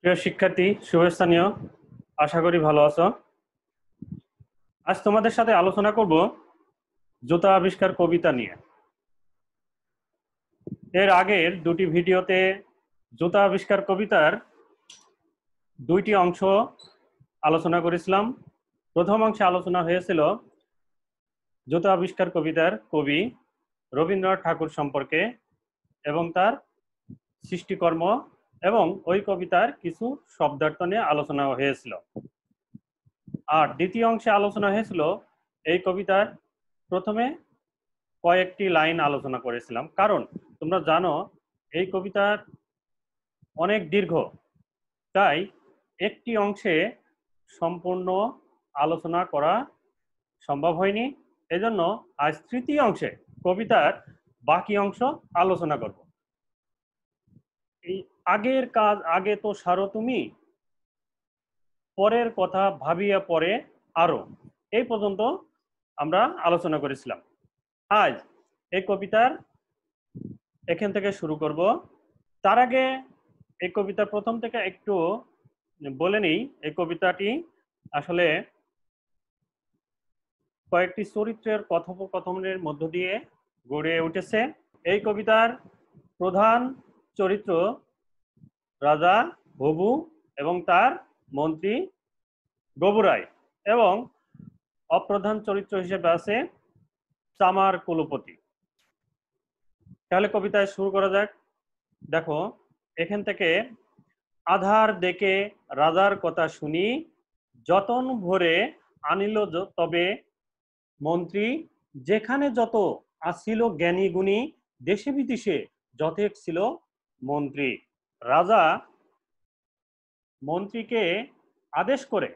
প্রিয় শিক্ষার্থী শুভস্থানীয় আশা করি ভালো আছো আজ তোমাদের সাথে আলোচনা করব জুতা আবিষ্কার কবিতা নিয়ে এর আগের দুটি ভিডিওতে জুতা আবিষ্কার কবিতার দুইটি অংশ আলোচনা করেছিলাম প্রথম অংশে আলোচনা হয়েছিল জুতা আবিষ্কার কবিতার কবি রবীন্দ্রনাথ ঠাকুর সম্পর্কে এবং তার সৃষ্টিকর্ম এবং ওই কবিতার কিছু শব্দার্থ নিয়ে আলোচনা হয়েছিল আর দ্বিতীয় অংশে আলোচনা হয়েছিল এই কবিতার প্রথমে কয়েকটি লাইন আলোচনা করেছিলাম কারণ তোমরা জানো এই কবিতার অনেক দীর্ঘ তাই একটি অংশে সম্পূর্ণ আলোচনা করা সম্ভব হয়নি এজন্য আজ তৃতীয় অংশে কবিতার বাকি অংশ আলোচনা করব এই আগের কাজ আগে তো সারো তুমি পরের কথা ভাবিয়া পরে আরো এই পর্যন্ত আমরা আলোচনা করেছিলাম আজ এই কবিতার এখান থেকে শুরু করব তার আগে এই কবিতার প্রথম থেকে একটু বলে নিই এই কবিতাটি আসলে কয়েকটি চরিত্রের কথোপকথনের মধ্য দিয়ে গড়ে উঠেছে এই কবিতার প্রধান চরিত্র রাজা ভবু এবং তার মন্ত্রী গবুরায় এবং অপ্রধান চরিত্র হিসেবে আছে চামার কুলপতি তাহলে কবিতায় শুরু করা যাক দেখো এখান থেকে আধার দেখে রাজার কথা শুনি যতন ভরে আনিল তবে মন্ত্রী যেখানে যত আসিল জ্ঞানী গুণী দেশে বিদেশে যথেক ছিল মন্ত্রী রাজা মন্ত্রীকে আদেশ করে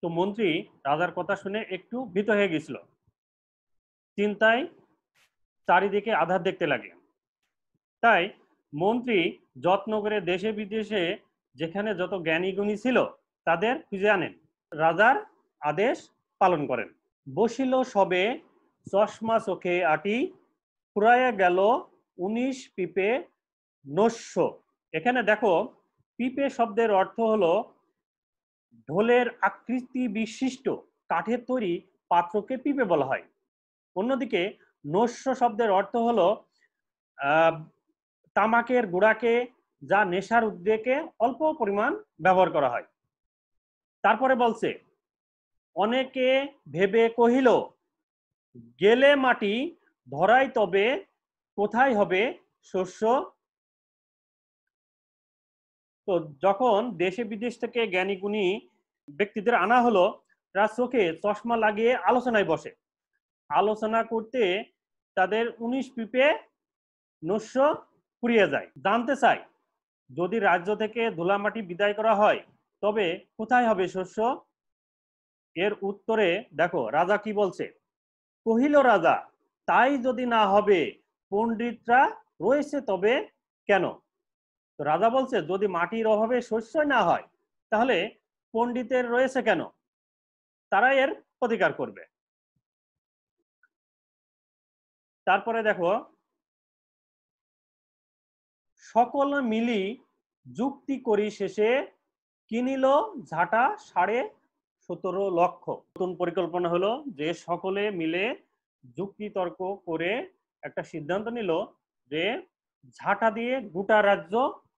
তো মন্ত্রী রাজার কথা শুনে একটু ভীত হয়ে গেছিল চিন্তায় চারিদিকে আধার দেখতে লাগে তাই মন্ত্রী যত্ন করে দেশে বিদেশে যেখানে যত জ্ঞানী গুণী ছিল তাদের খুঁজে আনেন রাজার আদেশ পালন করেন বসিল সবে চশমা চোখে আটি ফুরাইয়া গেল উনিশ পিপে নস্য এখানে দেখো পিপে শব্দের অর্থ হলো ঢোলের আকৃতি বিশিষ্ট কাঠের তৈরি পাত্রকে পিপে বলা হয় অন্যদিকে নস্য শব্দের অর্থ হলো তামাকের গুড়াকে যা নেশার উদ্বেগে অল্প পরিমাণ ব্যবহার করা হয় তারপরে বলছে অনেকে ভেবে কহিল গেলে মাটি ভরাই তবে কোথায় হবে শস্য তো যখন দেশে বিদেশ থেকে জ্ঞানী গুণী ব্যক্তিদের আনা হলো তারা চোখে চশমা লাগিয়ে আলোচনায় বসে আলোচনা করতে তাদের উনিশ পিপে নস্য পুড়িয়ে যায় জানতে চাই যদি রাজ্য থেকে ধুলামাটি বিদায় করা হয় তবে কোথায় হবে শস্য এর উত্তরে দেখো রাজা কি বলছে কহিল রাজা তাই যদি না হবে পণ্ডিতরা রয়েছে তবে কেন তো রাজা বলছে যদি মাটির অভাবে শস্য না হয় তাহলে পণ্ডিতের রয়েছে কেন তারা এর প্রতিকার করবে তারপরে দেখো সকল মিলি যুক্তি করি শেষে কিনিল ঝাটা সাড়ে সতেরো লক্ষ নতুন পরিকল্পনা হলো যে সকলে মিলে যুক্তি তর্ক করে একটা সিদ্ধান্ত নিল যে ঝাঁটা দিয়ে গোটা রাজ্য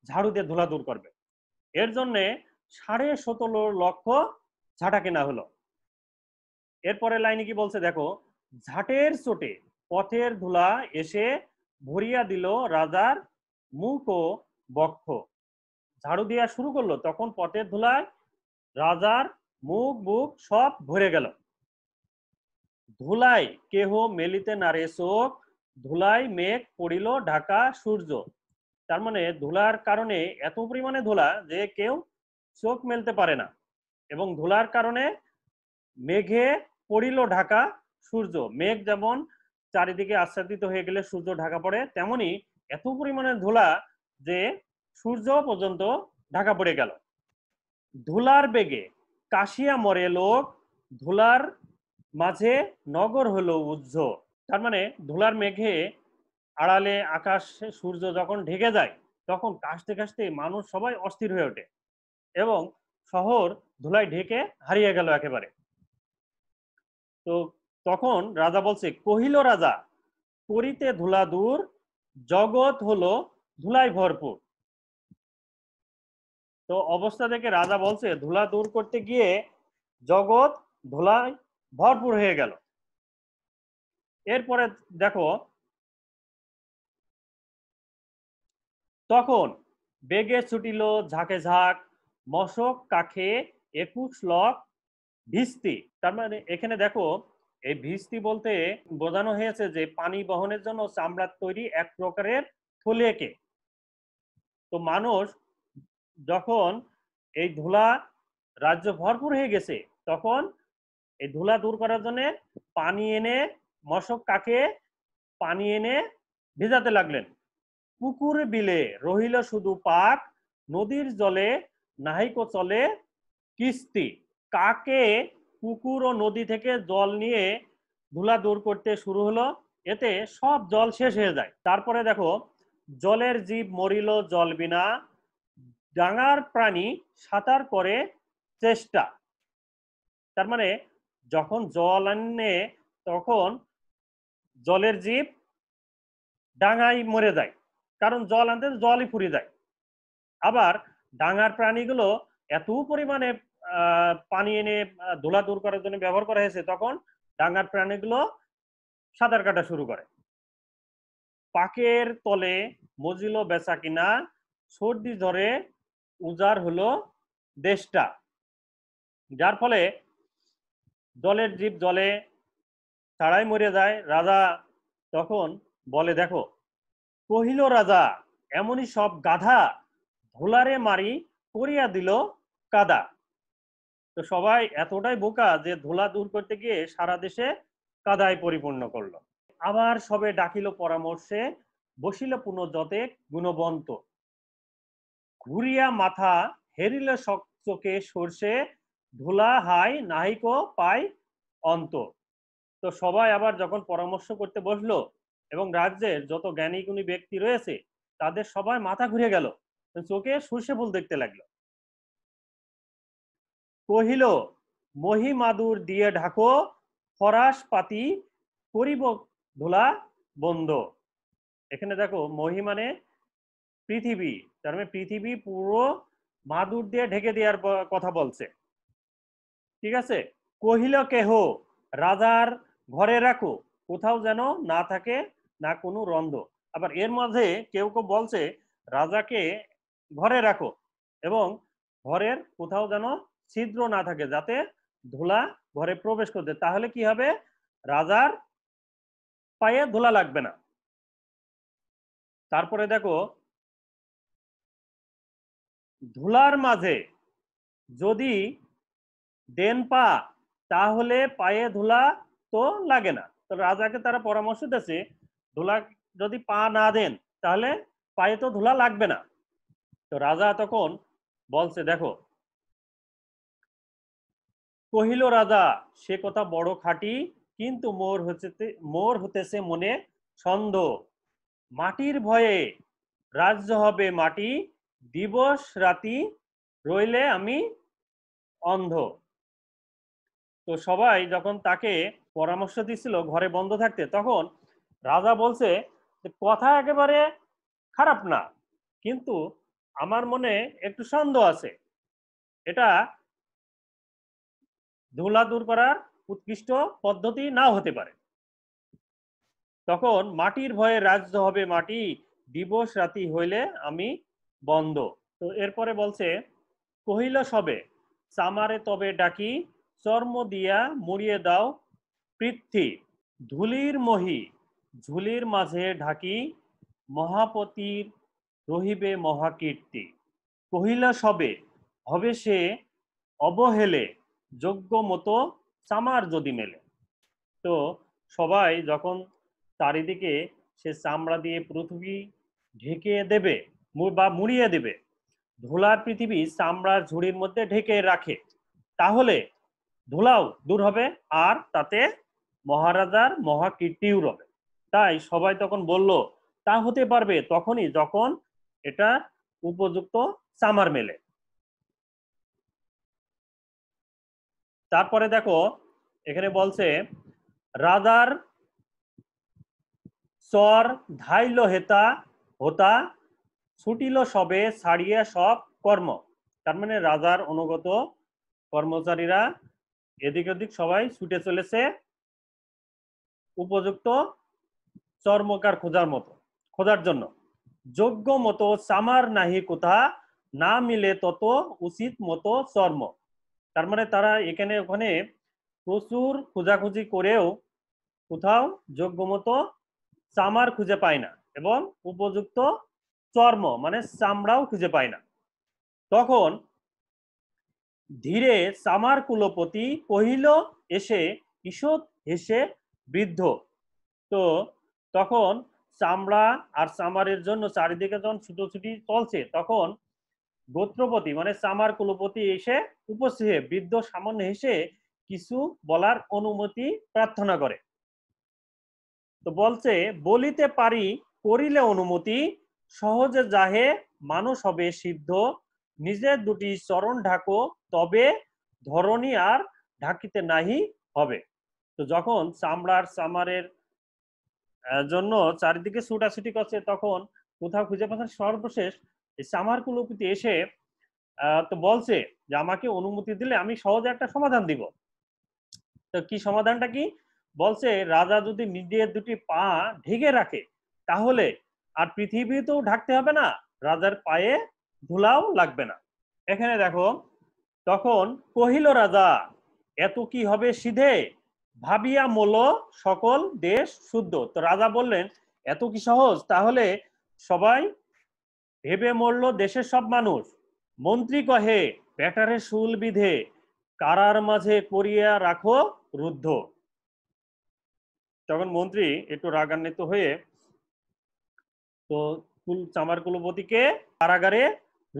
ঝাড়ু দিয়ে ধুলা দূর করবে এর জন্যে সাড়ে সতেরো লক্ষ ঝাঁটা কেনা হলো এরপরে লাইনে কি বলছে দেখো ঝাটের চোটে পথের ধুলা এসে ভরিয়া দিল রাজার মুখ ও বক্ষ ঝাড়ু দেওয়া শুরু করলো তখন পথের ধুলায় রাজার মুখ বুক সব ভরে গেল ধুলায় কেহ মেলিতে নারে চোখ ধুলায় মেঘ পড়িল ঢাকা সূর্য তার মানে ধুলার কারণে এত পরিমাণে ধুলা যে কেউ চোখ মেলতে পারে না এবং ধুলার কারণে মেঘে পড়িল ঢাকা সূর্য মেঘ যেমন চারিদিকে আচ্ছাদিত হয়ে গেলে সূর্য ঢাকা পড়ে তেমনি এত পরিমাণে ধুলা যে সূর্য পর্যন্ত ঢাকা পড়ে গেল ধুলার বেগে কাশিয়া মরে লোক ধুলার মাঝে নগর হলো উজ্জ তার মানে ধুলার মেঘে আড়ালে আকাশ সূর্য যখন ঢেকে যায় তখন কাশতে কাশতে মানুষ সবাই অস্থির হয়ে ওঠে এবং শহর ধুলায় ঢেকে হারিয়ে গেল একেবারে তো তখন রাজা বলছে কহিল রাজা করিতে ধুলা দূর জগৎ হলো ধুলায় ভরপুর তো অবস্থা দেখে রাজা বলছে ধুলা দূর করতে গিয়ে জগৎ ধুলায় ভরপুর হয়ে গেল এরপরে দেখো তখন বেগে ছুটিল ঝাঁকে ঝাঁক মশক কাখে একুশ লক ভিস্তি তার মানে এখানে দেখো এই ভিস্তি বলতে বোঝানো হয়েছে যে পানি বহনের জন্য চামড়ার তৈরি এক প্রকারের থলেকে তো মানুষ যখন এই ধুলা রাজ্য ভরপুর হয়ে গেছে তখন এই ধুলা দূর করার জন্য পানি এনে মশক কাকে পানি এনে ভেজাতে লাগলেন পুকুর বিলে রহিল শুধু পাক নদীর জলে নাহিকো চলে কিস্তি কাকে পুকুর ও নদী থেকে জল নিয়ে ধুলা দূর করতে শুরু হলো এতে সব জল শেষ হয়ে যায় তারপরে দেখো জলের জীব মরিল জল বিনা ডাঙার প্রাণী সাঁতার করে চেষ্টা তার মানে যখন জল আনে তখন জলের জীব ডাঙায় মরে যায় কারণ জল আনতে জলই ফুরিয়ে যায় আবার ডাঙার প্রাণীগুলো এত পরিমাণে পানি এনে ধুলা দূর করার জন্য ব্যবহার করা হয়েছে তখন ডাঙার প্রাণীগুলো সাঁতার কাটা শুরু করে পাকের তলে মজিলো বেচা কিনা সর্দি ঝরে উজার হলো দেশটা যার ফলে জলের জীব জলে ছাড়াই মরে যায় রাজা তখন বলে দেখো কহিল রাজা এমনই সব গাধা ধোলারে মারি করিয়া দিল কাদা তো সবাই এতটাই বোকা যে ধোলা দূর করতে গিয়ে সারা দেশে কাদায় পরিপূর্ণ করলো আবার সবে ডাকিল পরামর্শে বসিল পুনর্যতে গুণবন্ত ঘুরিয়া মাথা হেরিল চোখে সর্ষে ধুলা হাই নাহিকো পাই অন্ত তো সবাই আবার যখন পরামর্শ করতে বসলো এবং রাজ্যের যত জ্ঞানী গুণী ব্যক্তি রয়েছে তাদের সবাই মাথা ঘুরে গেল চোখে সর্ষে ফুল দেখতে লাগলো কহিল মহিমাদুর দিয়ে ঢাকো ফরাস পাতি করিব ধুলা বন্ধ এখানে দেখো মহি মানে পৃথিবী তার মানে পৃথিবী পুরো মাদুর দিয়ে ঢেকে দেওয়ার কথা বলছে ঠিক আছে কহিল কেহ রাজার ঘরে রাখো কোথাও যেন না থাকে না কোনো রন্ধ আবার এর মাঝে কেউ কেউ বলছে রাজাকে ঘরে রাখো এবং ঘরের কোথাও যেন ছিদ্র না থাকে যাতে ধুলা ঘরে প্রবেশ করতে তাহলে কি হবে রাজার পায়ে ধুলা লাগবে না তারপরে দেখো ধুলার মাঝে যদি দেন পা তাহলে পায়ে ধুলা তো লাগে না তো রাজাকে তারা পরামর্শ দিয়েছে ধুলা যদি পা না দেন তাহলে পায়ে তো ধুলা লাগবে না তো রাজা তখন বলছে দেখো কহিল রাজা সে কথা বড় খাটি কিন্তু মোর হচ্ছে মোর হতেছে মনে সন্দেহ মাটির ভয়ে রাজ্য হবে মাটি দিবস রাতি রইলে আমি অন্ধ তো সবাই যখন তাকে পরামর্শ দিছিল ঘরে বন্ধ থাকতে তখন রাজা বলছে কথা একেবারে খারাপ না কিন্তু আমার মনে একটু সন্দেহ আছে এটা ধুলা দূর করার উৎকৃষ্ট পদ্ধতি না হতে পারে তখন মাটির ভয়ে রাজ্য হবে মাটি দিবস রাতি হইলে আমি বন্ধ তো এরপরে বলছে কহিল সবে চামারে তবে ডাকি চর্ম দিয়া মুড়িয়ে দাও পৃথ্বী ধুলির মহি ঝুলির মাঝে ঢাকি মহাপতির রহিবে মহাকীর্তি কহিলা সবে হবে সে অবহেলে যোগ্য মতো চামার যদি মেলে তো সবাই যখন চারিদিকে সে চামড়া দিয়ে পৃথিবী ঢেকে দেবে বা মুড়িয়ে দেবে ধুলার পৃথিবী চামড়ার ঝুড়ির মধ্যে ঢেকে রাখে তাহলে ধুলাও দূর হবে আর তাতে মহারাজার মহাকীর্তিও রবে তাই সবাই তখন বলল তা হতে পারবে তখনই যখন এটা উপযুক্ত সামার মেলে তারপরে দেখো এখানে বলছে রাজার চর ধাইল হেতা হতা ছুটিল সবে ছাড়িয়া সব কর্ম তার মানে রাজার অনুগত কর্মচারীরা এদিক ওদিক সবাই ছুটে চলেছে উপযুক্ত চর্মকার খোঁজার মতো খোঁজার জন্য যোগ্য মতো চামার নাহি কোথা না মিলে তত উচিত মতো চর্ম তার মানে তারা এখানে ওখানে প্রচুর খোঁজাখুঁজি করেও কোথাও যোগ্য মতো চামার খুঁজে পায় না এবং উপযুক্ত চর্ম মানে চামড়াও খুঁজে পায় না তখন ধীরে চামার কুলপতি কহিল এসে ঈষৎ হেসে বৃদ্ধ তো তখন চামড়া আর চামারের জন্য চারিদিকে যখন ছুটোছুটি চলছে তখন গোত্রপতি মানে চামার কুলপতি এসে উপস্থিত বৃদ্ধ সামান্য হেসে কিছু বলার অনুমতি প্রার্থনা করে তো বলছে বলিতে পারি করিলে অনুমতি সহজে যাহে মানুষ হবে সিদ্ধ নিজের দুটি চরণ ঢাকো তবে ধরণী আর ঢাকিতে নাহি হবে তো যখন চামড়ার চামারের জন্য চারিদিকে ছুটাছুটি করছে তখন কোথাও খুঁজে পাচ্ছেন সর্বশেষ চামার কুলপতি এসে তো বলছে যে আমাকে অনুমতি দিলে আমি সহজে একটা সমাধান দিব তো কি সমাধানটা কি বলছে রাজা যদি নিজের দুটি পা ঢেকে রাখে তাহলে আর পৃথিবী তো ঢাকতে হবে না রাজার পায়ে ধুলাও লাগবে না এখানে দেখো তখন কহিল রাজা এত কি হবে সিধে ভাবিয়া মোল সকল দেশ শুদ্ধ তো রাজা বললেন এত কি সহজ তাহলে সবাই ভেবে মরল দেশের সব মানুষ মন্ত্রী কহে ব্যাটারে শুল বিধে কারার মাঝে করিয়া রাখো রুদ্ধ তখন মন্ত্রী একটু রাগান্বিত হয়ে তো কুল চামার কুলপতিকে কারাগারে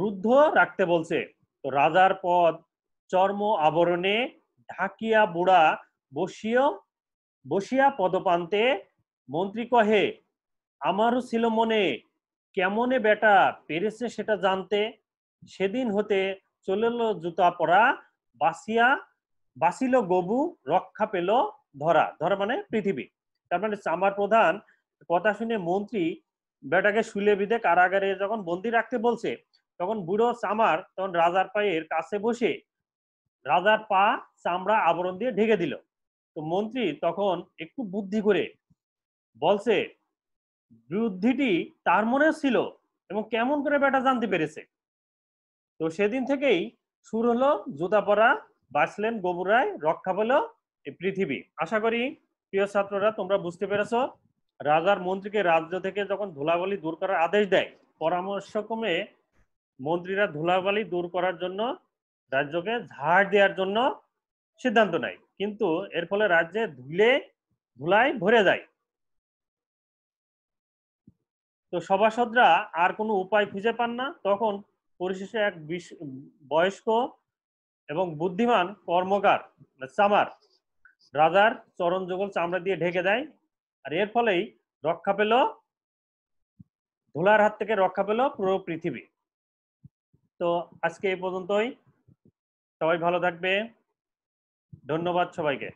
রুদ্ধ রাখতে বলছে তো রাজার পদ চর্ম আবরণে ঢাকিয়া বুড়া বসিয় বসিয়া পদপান্তে মন্ত্রী কহে আমারও ছিল মনে কেমনে বেটা পেরেছে সেটা জানতে সেদিন হতে চলেল জুতা পরা বাসিয়া বাসিল গবু রক্ষা পেল ধরা ধরা মানে পৃথিবী তার মানে চামার প্রধান কথা শুনে মন্ত্রী বেটাকে শুলে বিধে কারাগারে যখন বন্দি রাখতে বলছে তখন বুড়ো চামার তখন রাজার পায়ের কাছে বসে রাজার পা চামড়া আবরণ দিয়ে ঢেকে দিল তো মন্ত্রী তখন একটু বুদ্ধি করে বলছে বুদ্ধিটি তার মনে ছিল এবং কেমন করে বেটা জানতে পেরেছে তো সেদিন থেকেই শুরু হলো জুতা পরা বাঁচলেন গোবুরায় রক্ষা পেল এই পৃথিবী আশা করি প্রিয় ছাত্ররা তোমরা বুঝতে পেরেছ রাজার মন্ত্রীকে রাজ্য থেকে যখন ধুলাবালি দূর করার আদেশ দেয় পরামর্শক্রমে মন্ত্রীরা ধুলাবালি দূর করার জন্য রাজ্যকে ঝাড় দেওয়ার জন্য সিদ্ধান্ত নেয় কিন্তু এর ফলে রাজ্যে ধুলে ধুলায় ভরে যায় তো সভাসদরা আর কোনো উপায় খুঁজে পান না তখন পরিশেষে এক বয়স্ক এবং বুদ্ধিমান কর্মকার চামার রাজার চরণ যুগল চামড়া দিয়ে ঢেকে দেয় আর এর ফলেই রক্ষা পেল ধুলার হাত থেকে রক্ষা পেল পুরো পৃথিবী তো আজকে এই পর্যন্তই সবাই ভালো থাকবে ধন্যবাদ সবাইকে